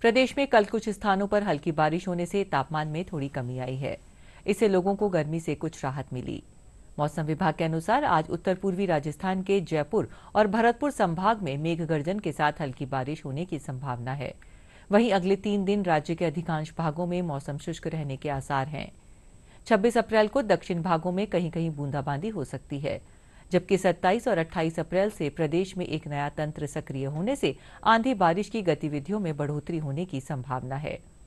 प्रदेश में कल कुछ स्थानों पर हल्की बारिश होने से तापमान में थोड़ी कमी आई है इससे लोगों को गर्मी से कुछ राहत मिली मौसम विभाग के अनुसार आज उत्तर पूर्वी राजस्थान के जयपुर और भरतपुर संभाग में मेघ गर्जन के साथ हल्की बारिश होने की संभावना है वहीं अगले तीन दिन राज्य के अधिकांश भागों में मौसम शुष्क रहने के आसार हैं 26 अप्रैल को दक्षिण भागों में कहीं कहीं बूंदाबांदी हो सकती है जबकि 27 और 28 अप्रैल से प्रदेश में एक नया तंत्र सक्रिय होने से आंधी बारिश की गतिविधियों में बढ़ोतरी होने की संभावना है